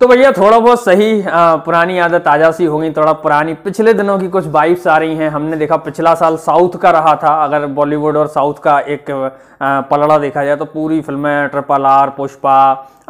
तो भैया थोड़ा बहुत सही आ, पुरानी आदत ताज़ा सी हो गई थोड़ा पुरानी पिछले दिनों की कुछ वाइब्स आ रही हैं हमने देखा पिछला साल साउथ का रहा था अगर बॉलीवुड और साउथ का एक पलड़ा देखा जाए तो पूरी फिल्में ट्रिपल आर पुष्पा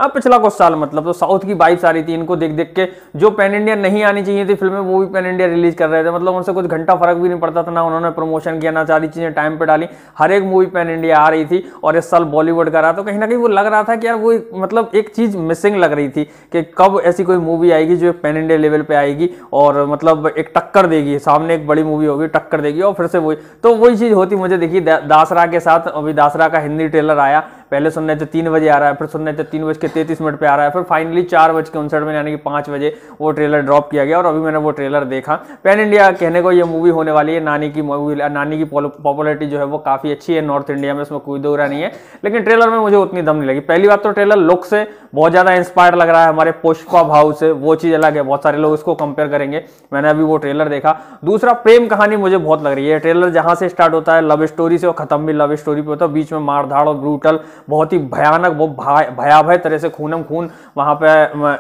अब पिछला कुछ साल मतलब तो साउथ की वाइब्स आ रही थी इनको देख देख के जो पैन इंडिया नहीं आनी चाहिए थी फिल्में वो भी पैन इंडिया रिलीज कर रहे थे मतलब उनसे कुछ घंटा फर्क भी नहीं पड़ता था ना उन्होंने प्रमोशन किया ना सारी चीज़ें टाइम पर डाली हर एक मूवी पैन इंडिया आ रही थी और इस साल बॉलीवुड का रहा तो कहीं ना कहीं वो लग रहा था कि यार वो मतलब एक चीज़ मिसिंग लग रही थी कि कब ऐसी कोई मूवी आएगी जो एक पेन इंडिया लेवल पे आएगी और मतलब एक टक्कर देगी सामने एक बड़ी मूवी होगी टक्कर देगी और फिर से वही तो वही चीज़ होती मुझे देखिए दासरा के साथ अभी दासरा का हिंदी ट्रेलर आया पहले सुनने थे तीन बजे आ रहा है फिर सुनने थे तीन बज के तैतीस मिनट पर आ रहा है फिर फाइनली चार बज के उनसठ मिनट यानी कि पाँच बजे वो ट्रेलर ड्रॉप किया गया और अभी मैंने वो ट्रेलर देखा पैन इंडिया कहने को ये मूवी होने वाली है नानी की मूवी नानी की पॉपुलरिटी जो है वो काफ़ी अच्छी है नॉर्थ इंडिया में उसमें कोई दौरा नहीं है लेकिन ट्रेलर में मुझे उतनी दम नहीं लगी पहली बात तो ट्रेलर लुक से बहुत ज़्यादा इंस्पायर लग रहा है हमारे पुष्पा भाव से वो चीज़ अलग है बहुत सारे लोग इसको कंपेयर करेंगे मैंने अभी वो ट्रेलर देखा दूसरा प्रेम कहानी मुझे बहुत लग रही है ट्रेलर जहाँ से स्टार्ट होता है लव स्टोरी से और खत्म भी लव स्टोरी पे होता है बीच में मारधाड़ और ब्रूटल बहुत ही भयानक वो भयावह तरह से खूनम खून वहाँ पे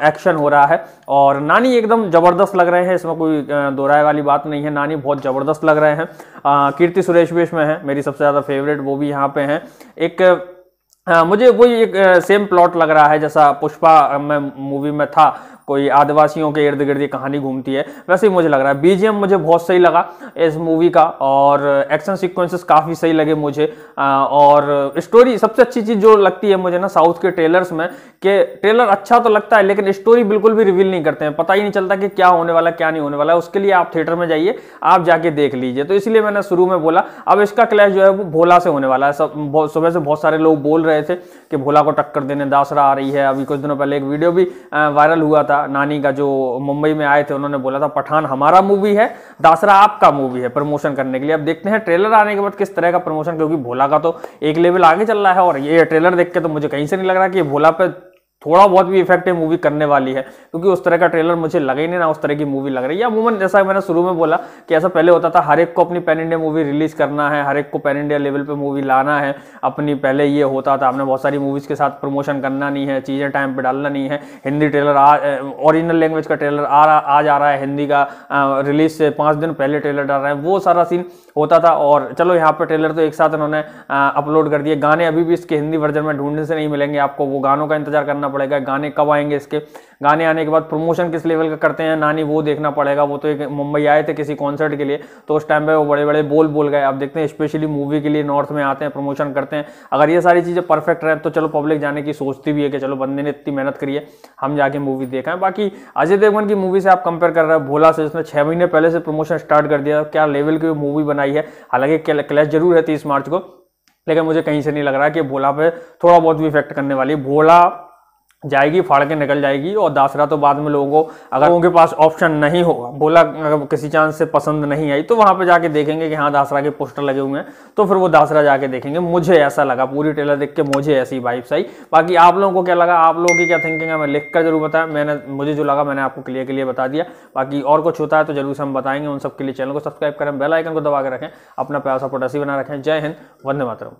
एक्शन हो रहा है और नानी एकदम ज़बरदस्त लग रहे हैं इसमें कोई दोहराए वाली बात नहीं है नानी बहुत ज़बरदस्त लग रहे हैं कीर्ति सुरेश भी इसमें है मेरी सबसे ज़्यादा फेवरेट वो भी यहाँ पे हैं एक आ, मुझे वही एक सेम प्लॉट लग रहा है जैसा पुष्पा में मूवी में था कोई आदिवासियों के इर्द गिर्द कहानी घूमती है वैसे ही मुझे लग रहा है बीजीएम मुझे बहुत सही लगा इस मूवी का और एक्शन सिक्वेंसेस काफ़ी सही लगे मुझे और स्टोरी सबसे अच्छी चीज़ जो लगती है मुझे ना साउथ के ट्रेलर्स में कि ट्रेलर अच्छा तो लगता है लेकिन स्टोरी बिल्कुल भी रिवील नहीं करते हैं पता ही नहीं चलता कि क्या होने वाला क्या नहीं होने वाला है उसके लिए आप थिएटर में जाइए आप जाके देख लीजिए तो इसलिए मैंने शुरू में बोला अब इसका क्लैश जो है वो भोला से होने वाला है सब सुबह से बहुत सारे लोग बोल रहे थे कि भोला को टक्कर देने दासरा आ रही है अभी कुछ दिनों पहले एक वीडियो भी वायरल हुआ था नानी का जो मुंबई में आए थे उन्होंने बोला था पठान हमारा मूवी है दासरा आपका मूवी है प्रमोशन करने के लिए अब देखते हैं ट्रेलर आने के बाद किस तरह का प्रमोशन क्योंकि भोला का तो एक लेवल आगे चल रहा है और ये ट्रेलर देख के तो मुझे कहीं से नहीं लग रहा कि भोला पर थोड़ा बहुत भी इफेक्ट है मूवी करने वाली है क्योंकि उस तरह का ट्रेलर मुझे लगे ही नहीं ना उस तरह की मूवी लग रही है या अमूमन जैसा मैंने शुरू में बोला कि ऐसा पहले होता था हर एक को अपनी पैन इंडिया मूवी रिलीज करना है हर एक को पैन इंडिया लेवल पे मूवी लाना है अपनी पहले ये होता था आपने बहुत सारी मूवीज़ के साथ प्रमोशन करना नहीं है चीज़ें टाइम पर डालना नहीं है हिंदी ट्रेलर ओरिजिनल लैंग्वेज का ट्रेलर आ, रहा आ, जा रहा है हिंदी का रिलीज से पाँच दिन पहले ट्रेलर डाल रहा है वो सारा सीन होता था और चलो यहाँ पर ट्रेलर तो एक साथ उन्होंने अपलोड कर दिए गाने अभी भी इसके हिंदी वर्जन में ढूंढने से नहीं मिलेंगे आपको वो गानों का इंतजार करना पड़ेगा गाने कब आएंगे इसके गाने आने के बाद प्रमोशन किस लेवल का करते हैं नानी वो देखना पड़ेगा वो तो एक मुंबई आए थे किसी कॉन्सर्ट के लिए तो उस टाइम पर वो बड़े बड़े बोल बोल गए आप देखते हैं स्पेशली मूवी के लिए नॉर्थ में आते हैं प्रमोशन करते हैं अगर ये सारी चीज़ें परफेक्ट रहें तो चलो पब्लिक जाने की सोचती भी है कि चलो बंदे ने इतनी मेहनत करी है हम जाके मूवी देखा है बाकी अजय देवगन की मूवी से आप कंपेयर कर रहे हो भोला से जिसने छः महीने पहले से प्रमोशन स्टार्ट कर दिया क्या लेवल की मूवी बनाई है हालांकि क्लैश जरूर है तीस मार्च को लेकिन मुझे कहीं से नहीं लग रहा कि भोला पे थोड़ा बहुत भी इफेक्ट करने वाली भोला जाएगी फाड़ के निकल जाएगी और दासरा तो बाद में लोगों को अगर उनके पास ऑप्शन नहीं होगा बोला अगर किसी चांस से पसंद नहीं आई तो वहां पे जाके देखेंगे कि हाँ दासरा के पोस्टर लगे हुए हैं तो फिर वो दासरा जाके देखेंगे मुझे ऐसा लगा पूरी ट्रेलर देख के मुझे ऐसी वाइब्स आई बाकी आप लोगों को क्या लगा आप लोगों की क्या थिंकिंग है मैं लिख कर जरूर बताया मैंने मुझे जो लगा मैंने आपको क्लियर क्लियर बता दिया बाकी और कुछ होता है तो जरूर से हम बताएंगे उन सबके लिए चैनल को सब्सक्राइब करें बेलाइकन को दबा के रखें अपना प्यासा पोटासी बना रखें जय हिंद वंदे मातरम